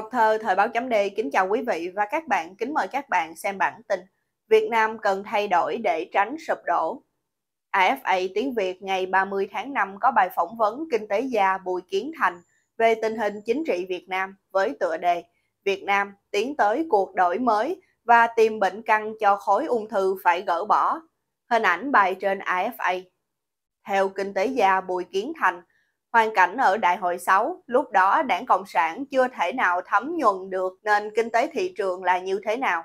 Ngọc Thơ, Thời báo chấm D kính chào quý vị và các bạn, kính mời các bạn xem bản tin Việt Nam cần thay đổi để tránh sụp đổ. AFA Tiếng Việt ngày 30 tháng 5 có bài phỏng vấn kinh tế gia Bùi Kiến Thành về tình hình chính trị Việt Nam với tựa đề Việt Nam tiến tới cuộc đổi mới và tìm bệnh căn cho khối ung thư phải gỡ bỏ. Hình ảnh bài trên AFA. Theo kinh tế gia Bùi Kiến Thành, Hoàn cảnh ở Đại hội 6, lúc đó đảng Cộng sản chưa thể nào thấm nhuần được nền kinh tế thị trường là như thế nào.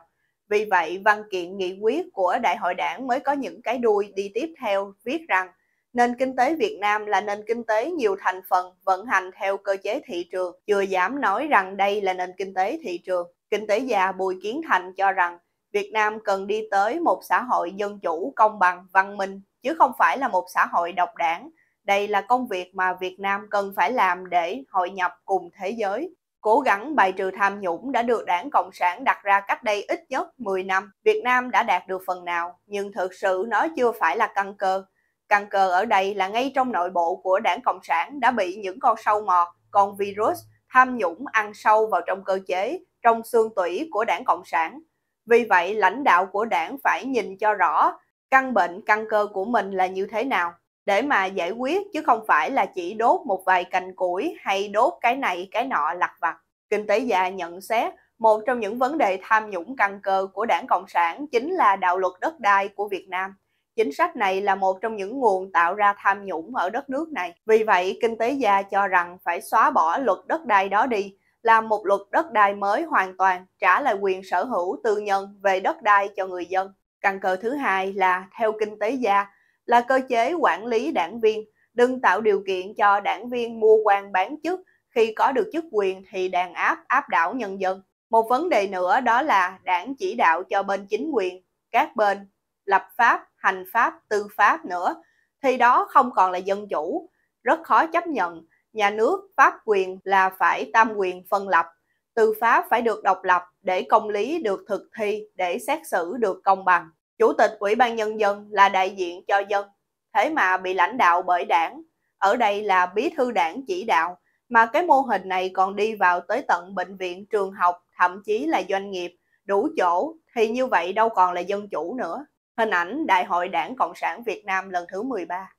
Vì vậy, văn kiện nghị quyết của Đại hội đảng mới có những cái đuôi đi tiếp theo viết rằng nền kinh tế Việt Nam là nền kinh tế nhiều thành phần vận hành theo cơ chế thị trường, chưa dám nói rằng đây là nền kinh tế thị trường. Kinh tế gia Bùi Kiến Thành cho rằng Việt Nam cần đi tới một xã hội dân chủ, công bằng, văn minh, chứ không phải là một xã hội độc đảng, đây là công việc mà Việt Nam cần phải làm để hội nhập cùng thế giới. Cố gắng bài trừ tham nhũng đã được đảng Cộng sản đặt ra cách đây ít nhất 10 năm. Việt Nam đã đạt được phần nào, nhưng thực sự nó chưa phải là căn cơ. Căn cơ ở đây là ngay trong nội bộ của đảng Cộng sản đã bị những con sâu mọt, con virus, tham nhũng ăn sâu vào trong cơ chế, trong xương tủy của đảng Cộng sản. Vì vậy, lãnh đạo của đảng phải nhìn cho rõ căn bệnh, căn cơ của mình là như thế nào để mà giải quyết chứ không phải là chỉ đốt một vài cành củi hay đốt cái này cái nọ lặt vặt. Kinh tế gia nhận xét một trong những vấn đề tham nhũng căn cơ của đảng Cộng sản chính là đạo luật đất đai của Việt Nam. Chính sách này là một trong những nguồn tạo ra tham nhũng ở đất nước này. Vì vậy, kinh tế gia cho rằng phải xóa bỏ luật đất đai đó đi, làm một luật đất đai mới hoàn toàn, trả lại quyền sở hữu tư nhân về đất đai cho người dân. Căn cơ thứ hai là, theo kinh tế gia, là cơ chế quản lý đảng viên, đừng tạo điều kiện cho đảng viên mua quan bán chức, khi có được chức quyền thì đàn áp áp đảo nhân dân. Một vấn đề nữa đó là đảng chỉ đạo cho bên chính quyền, các bên, lập pháp, hành pháp, tư pháp nữa, thì đó không còn là dân chủ, rất khó chấp nhận. Nhà nước, pháp quyền là phải tam quyền phân lập, tư pháp phải được độc lập để công lý được thực thi, để xét xử được công bằng. Chủ tịch Ủy ban Nhân dân là đại diện cho dân, thế mà bị lãnh đạo bởi đảng. Ở đây là bí thư đảng chỉ đạo, mà cái mô hình này còn đi vào tới tận bệnh viện, trường học, thậm chí là doanh nghiệp, đủ chỗ thì như vậy đâu còn là dân chủ nữa. Hình ảnh Đại hội Đảng Cộng sản Việt Nam lần thứ 13.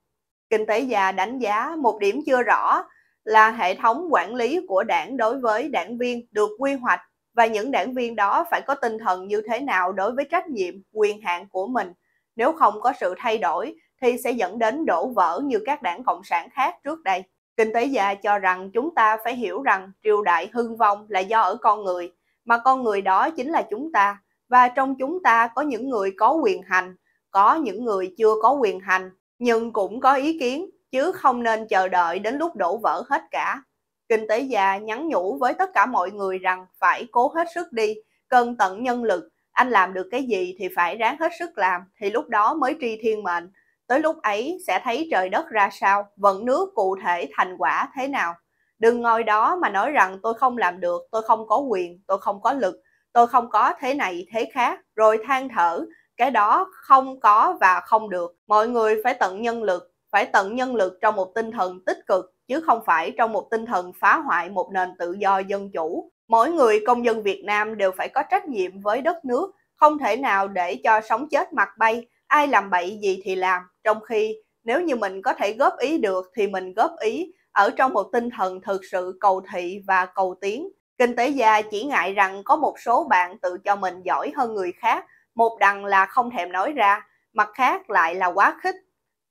Kinh tế gia đánh giá một điểm chưa rõ là hệ thống quản lý của đảng đối với đảng viên được quy hoạch và những đảng viên đó phải có tinh thần như thế nào đối với trách nhiệm, quyền hạn của mình. Nếu không có sự thay đổi thì sẽ dẫn đến đổ vỡ như các đảng cộng sản khác trước đây. Kinh tế gia cho rằng chúng ta phải hiểu rằng triều đại hưng vong là do ở con người, mà con người đó chính là chúng ta, và trong chúng ta có những người có quyền hành, có những người chưa có quyền hành, nhưng cũng có ý kiến chứ không nên chờ đợi đến lúc đổ vỡ hết cả Kinh tế già nhắn nhủ với tất cả mọi người rằng phải cố hết sức đi, cần tận nhân lực, anh làm được cái gì thì phải ráng hết sức làm, thì lúc đó mới tri thiên mệnh. Tới lúc ấy sẽ thấy trời đất ra sao, vận nước cụ thể thành quả thế nào. Đừng ngồi đó mà nói rằng tôi không làm được, tôi không có quyền, tôi không có lực, tôi không có thế này thế khác, rồi than thở, cái đó không có và không được. Mọi người phải tận nhân lực, phải tận nhân lực trong một tinh thần tích cực, chứ không phải trong một tinh thần phá hoại một nền tự do dân chủ. Mỗi người công dân Việt Nam đều phải có trách nhiệm với đất nước, không thể nào để cho sống chết mặt bay, ai làm bậy gì thì làm, trong khi nếu như mình có thể góp ý được thì mình góp ý ở trong một tinh thần thực sự cầu thị và cầu tiến. Kinh tế gia chỉ ngại rằng có một số bạn tự cho mình giỏi hơn người khác, một đằng là không thèm nói ra, mặt khác lại là quá khích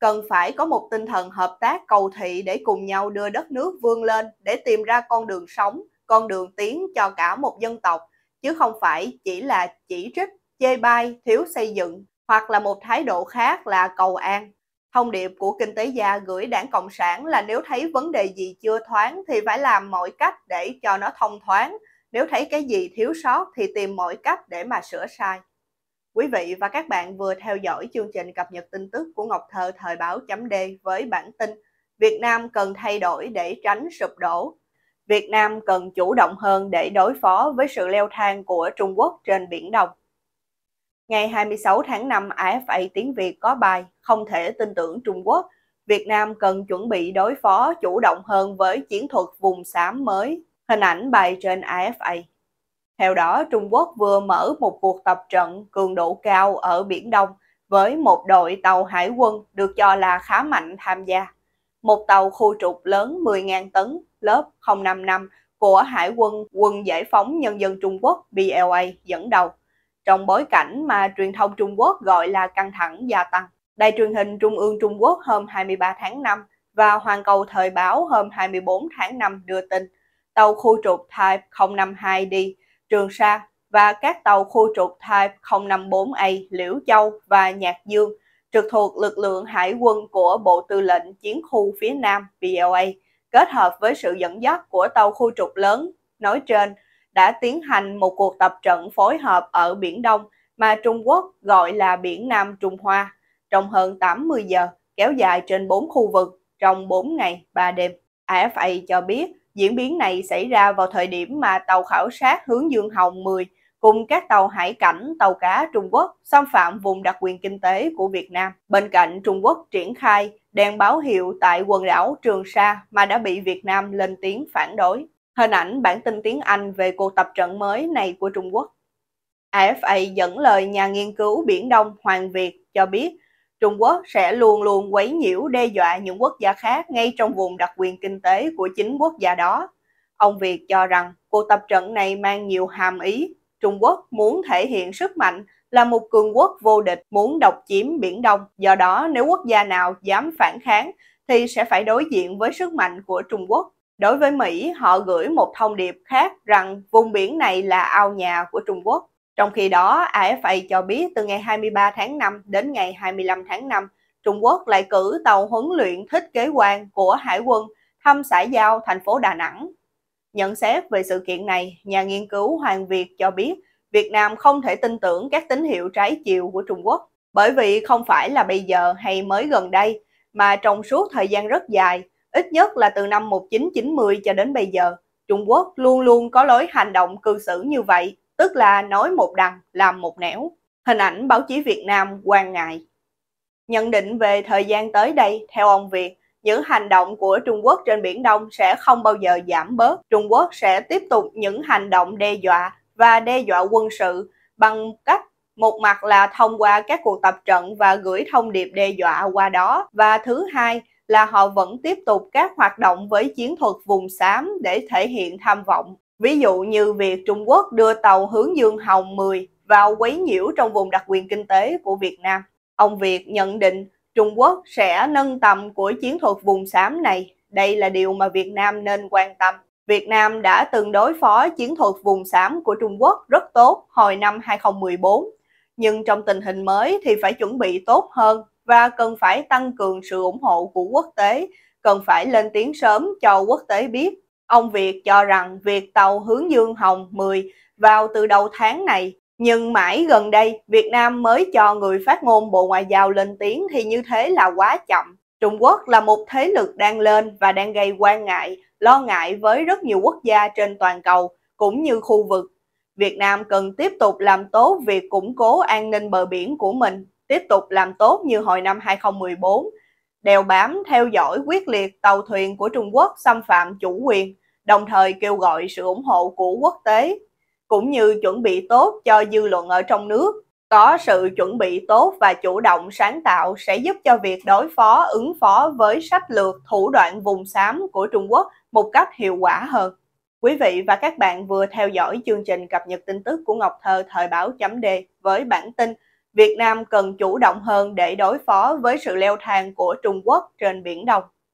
cần phải có một tinh thần hợp tác cầu thị để cùng nhau đưa đất nước vươn lên để tìm ra con đường sống, con đường tiến cho cả một dân tộc, chứ không phải chỉ là chỉ trích, chê bai, thiếu xây dựng hoặc là một thái độ khác là cầu an. Thông điệp của kinh tế gia gửi đảng Cộng sản là nếu thấy vấn đề gì chưa thoáng thì phải làm mọi cách để cho nó thông thoáng, nếu thấy cái gì thiếu sót thì tìm mọi cách để mà sửa sai. Quý vị và các bạn vừa theo dõi chương trình cập nhật tin tức của Ngọc Thơ Thời báo chấm D với bản tin Việt Nam cần thay đổi để tránh sụp đổ. Việt Nam cần chủ động hơn để đối phó với sự leo thang của Trung Quốc trên Biển Đông. Ngày 26 tháng 5, AFA tiếng Việt có bài Không thể tin tưởng Trung Quốc, Việt Nam cần chuẩn bị đối phó chủ động hơn với chiến thuật vùng xám mới. Hình ảnh bài trên AFA. Theo đó, Trung Quốc vừa mở một cuộc tập trận cường độ cao ở Biển Đông với một đội tàu hải quân được cho là khá mạnh tham gia. Một tàu khu trục lớn 10.000 tấn lớp 055 của Hải quân Quân Giải phóng Nhân dân Trung Quốc BLA dẫn đầu, trong bối cảnh mà truyền thông Trung Quốc gọi là căng thẳng gia tăng. Đài truyền hình Trung ương Trung Quốc hôm 23 tháng 5 và Hoàn cầu Thời báo hôm 24 tháng 5 đưa tin tàu khu trục Type 052 d Trường Sa và các tàu khu trục Type 054A Liễu Châu và Nhạc Dương trực thuộc lực lượng hải quân của Bộ Tư lệnh Chiến khu phía Nam PLA kết hợp với sự dẫn dắt của tàu khu trục lớn nói trên đã tiến hành một cuộc tập trận phối hợp ở Biển Đông mà Trung Quốc gọi là Biển Nam Trung Hoa trong hơn 80 giờ kéo dài trên 4 khu vực trong 4 ngày 3 đêm. AFA cho biết Diễn biến này xảy ra vào thời điểm mà tàu khảo sát hướng Dương Hồng 10 cùng các tàu hải cảnh, tàu cá Trung Quốc xâm phạm vùng đặc quyền kinh tế của Việt Nam. Bên cạnh Trung Quốc triển khai đèn báo hiệu tại quần đảo Trường Sa mà đã bị Việt Nam lên tiếng phản đối. Hình ảnh bản tin tiếng Anh về cuộc tập trận mới này của Trung Quốc. AFA dẫn lời nhà nghiên cứu Biển Đông Hoàng Việt cho biết Trung Quốc sẽ luôn luôn quấy nhiễu đe dọa những quốc gia khác ngay trong vùng đặc quyền kinh tế của chính quốc gia đó. Ông Việt cho rằng cuộc tập trận này mang nhiều hàm ý. Trung Quốc muốn thể hiện sức mạnh là một cường quốc vô địch muốn độc chiếm Biển Đông. Do đó, nếu quốc gia nào dám phản kháng thì sẽ phải đối diện với sức mạnh của Trung Quốc. Đối với Mỹ, họ gửi một thông điệp khác rằng vùng biển này là ao nhà của Trung Quốc. Trong khi đó, AFA cho biết từ ngày 23 tháng 5 đến ngày 25 tháng 5, Trung Quốc lại cử tàu huấn luyện thích kế quan của Hải quân thăm xã giao thành phố Đà Nẵng. Nhận xét về sự kiện này, nhà nghiên cứu Hoàng Việt cho biết Việt Nam không thể tin tưởng các tín hiệu trái chiều của Trung Quốc bởi vì không phải là bây giờ hay mới gần đây mà trong suốt thời gian rất dài, ít nhất là từ năm 1990 cho đến bây giờ, Trung Quốc luôn luôn có lối hành động cư xử như vậy tức là nói một đằng làm một nẻo. Hình ảnh báo chí Việt Nam quan ngại. Nhận định về thời gian tới đây, theo ông Việt, những hành động của Trung Quốc trên Biển Đông sẽ không bao giờ giảm bớt. Trung Quốc sẽ tiếp tục những hành động đe dọa và đe dọa quân sự bằng cách một mặt là thông qua các cuộc tập trận và gửi thông điệp đe dọa qua đó và thứ hai là họ vẫn tiếp tục các hoạt động với chiến thuật vùng xám để thể hiện tham vọng Ví dụ như việc Trung Quốc đưa tàu hướng Dương Hồng 10 vào quấy nhiễu trong vùng đặc quyền kinh tế của Việt Nam. Ông Việt nhận định Trung Quốc sẽ nâng tầm của chiến thuật vùng xám này. Đây là điều mà Việt Nam nên quan tâm. Việt Nam đã từng đối phó chiến thuật vùng xám của Trung Quốc rất tốt hồi năm 2014, nhưng trong tình hình mới thì phải chuẩn bị tốt hơn và cần phải tăng cường sự ủng hộ của quốc tế, cần phải lên tiếng sớm cho quốc tế biết Ông Việt cho rằng việc tàu hướng Dương Hồng 10 vào từ đầu tháng này, nhưng mãi gần đây Việt Nam mới cho người phát ngôn Bộ Ngoại giao lên tiếng thì như thế là quá chậm. Trung Quốc là một thế lực đang lên và đang gây quan ngại, lo ngại với rất nhiều quốc gia trên toàn cầu cũng như khu vực. Việt Nam cần tiếp tục làm tốt việc củng cố an ninh bờ biển của mình, tiếp tục làm tốt như hồi năm 2014, đeo bám theo dõi quyết liệt tàu thuyền của Trung Quốc xâm phạm chủ quyền, đồng thời kêu gọi sự ủng hộ của quốc tế, cũng như chuẩn bị tốt cho dư luận ở trong nước. Có sự chuẩn bị tốt và chủ động sáng tạo sẽ giúp cho việc đối phó, ứng phó với sách lược thủ đoạn vùng xám của Trung Quốc một cách hiệu quả hơn. Quý vị và các bạn vừa theo dõi chương trình cập nhật tin tức của Ngọc Thơ thời báo chấm D với bản tin Việt Nam cần chủ động hơn để đối phó với sự leo thang của Trung Quốc trên Biển Đông.